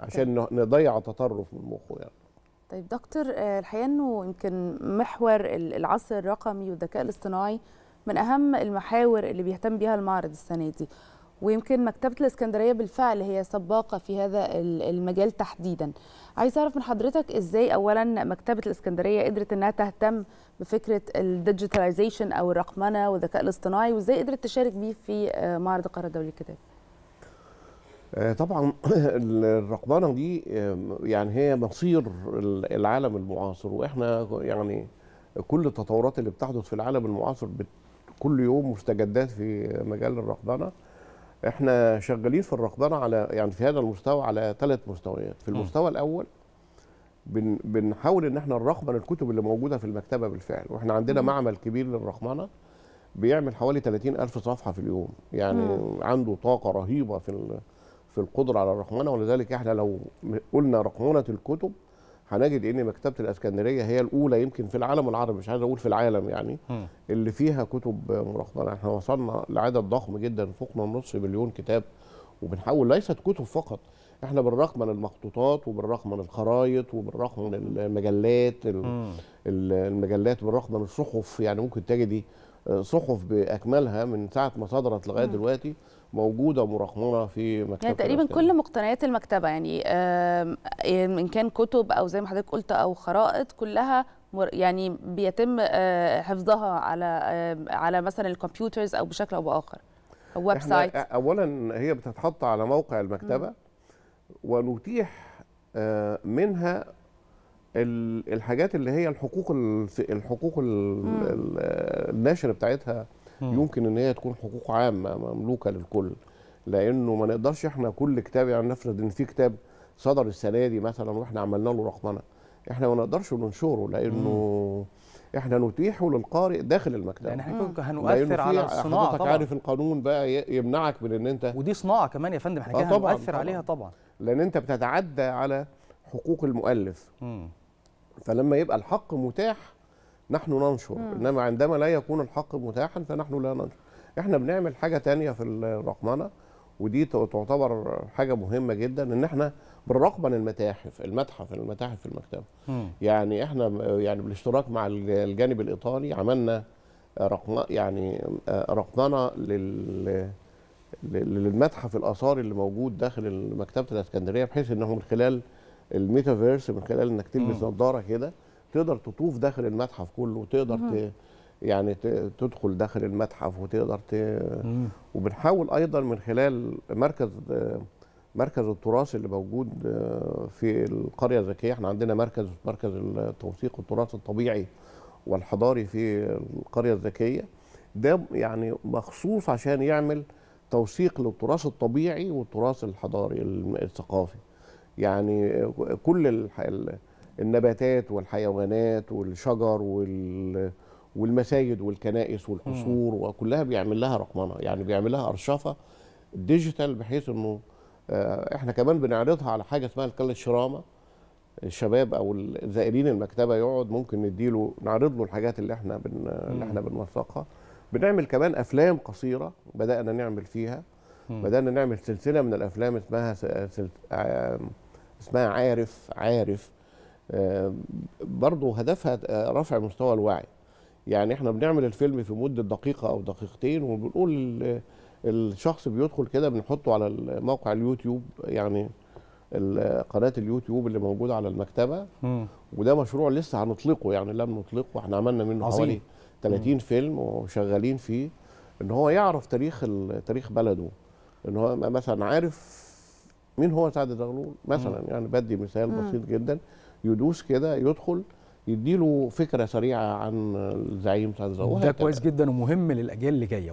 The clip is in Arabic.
عشان نضيع تطرف من مخه يعني طيب دكتور آه، الحقيقه انه يمكن محور العصر الرقمي والذكاء الاصطناعي من اهم المحاور اللي بيهتم بيها المعرض السنه دي ويمكن مكتبه الاسكندريه بالفعل هي سباقه في هذا المجال تحديدا عايز اعرف من حضرتك ازاي اولا مكتبه الاسكندريه قدرت انها تهتم بفكره الديجيتاليزيشن او الرقمنه والذكاء الاصطناعي وازاي قدرت تشارك بيه في آه، معرض القاهره الدولي للكتاب آه، طبعا الرقبنه دي يعني هي مصير العالم المعاصر واحنا يعني كل التطورات اللي بتحدث في العالم المعاصر كل يوم مستجدات في مجال الرقبنه احنا شغالين في الرقبنه على يعني في هذا المستوى على ثلاث مستويات في المستوى الاول بن بنحاول ان احنا نرقبن الكتب اللي موجوده في المكتبه بالفعل واحنا عندنا معمل كبير للرقمنه بيعمل حوالي 30 ألف صفحة في اليوم يعني عنده طاقة رهيبة في في القدرة على الرقمنة ولذلك احنا لو قلنا رقمنة الكتب هنجد ان مكتبه الاسكندريه هي الاولى يمكن في العالم العربي مش عايز اقول في العالم يعني م. اللي فيها كتب مرقمنه احنا وصلنا لعدد ضخم جدا فوقنا نص مليون كتاب وبنحول ليست كتب فقط احنا بنرقمن المخطوطات وبنرقمن الخرايط وبنرقمن المجلات المجلات بنرقمن الصحف يعني ممكن تجدي آه، صحف باكملها من ساعه ما صدرت لغايه دلوقتي موجوده مرقمنه في مكتبه يعني تقريبا كل مقتنيات المكتبه يعني ان كان كتب او زي ما حضرتك قلت او خرائط كلها يعني بيتم آه، حفظها على على مثلا الكمبيوترز او بشكل او باخر او ويب سايت اولا هي بتتحط على موقع المكتبه ونتيح آه، منها الحاجات اللي هي الحقوق الحقوق آه، الناشر بتاعتها يمكن ان هي تكون حقوق عامه مملوكه للكل لانه ما نقدرش احنا كل كتاب يعني نفرض ان في كتاب صدر السنه دي مثلا واحنا عملنا له رقمنه احنا ما نقدرش ننشره لانه احنا نتيحه للقارئ داخل المكتبه يعني احنا هنؤثر على الصناعه حضرتك طبعا عارف القانون بقى يمنعك من ان انت ودي صناعه كمان يا فندم احنا آه، كده هنؤثر عليها طبعا لان انت بتتعدى على حقوق المؤلف مم. فلما يبقى الحق متاح نحن ننشر مم. انما عندما لا يكون الحق متاحا فنحن لا ننشر احنا بنعمل حاجه تانية في الرقمنه ودي تعتبر حاجه مهمه جدا ان احنا بنرقبن المتاحف المتحف المتاحف في المكتبه يعني احنا يعني بالاشتراك مع الجانب الايطالي عملنا رقم يعني آه، رقمنه لل للمتحف الاثاري اللي موجود داخل مكتبه الاسكندريه بحيث انه من خلال الميتافيرس من خلال انك تلبس نظاره كده تقدر تطوف داخل المتحف كله وتقدر ت... يعني تدخل داخل المتحف وتقدر ت... وبنحاول ايضا من خلال مركز مركز التراث اللي موجود آه، في القريه الذكيه احنا عندنا مركز مركز التوثيق التراث الطبيعي والحضاري في القريه الذكيه ده يعني مخصوص عشان يعمل توثيق للتراث الطبيعي والتراث الحضاري الثقافي يعني كل النباتات والحيوانات والشجر وال والمساجد والكنائس والقصور وكلها بيعمل لها رقمنه يعني بيعمل لها ارشفه ديجيتال بحيث انه آه، احنا كمان بنعرضها على حاجه اسمها الكلش الشرامه الشباب او الزائرين المكتبه يقعد ممكن نديله نعرض له الحاجات اللي احنا بن اللي احنا بنوثقها بنعمل كمان افلام قصيره بدانا نعمل فيها بدانا نعمل سلسله من الافلام اسمها سلسلة آه، اسمها عارف عارف آه، برضه هدفها آه، رفع مستوى الوعي يعني احنا بنعمل الفيلم في مده دقيقه او دقيقتين وبنقول الشخص بيدخل كده بنحطه على موقع اليوتيوب يعني قناه اليوتيوب اللي موجوده على المكتبه م. وده مشروع لسه هنطلقه يعني لم نطلقه احنا عملنا منه عظيم. حوالي 30 م. فيلم وشغالين فيه ان هو يعرف تاريخ تاريخ بلده ان هو مثلا عارف مين هو سعد زغلول مثلا مم. يعني بدي مثال بسيط جدا يدوس كده يدخل يديله فكره سريعه عن الزعيم سعد زغلول ده كويس جدا ومهم للاجيال اللي جايه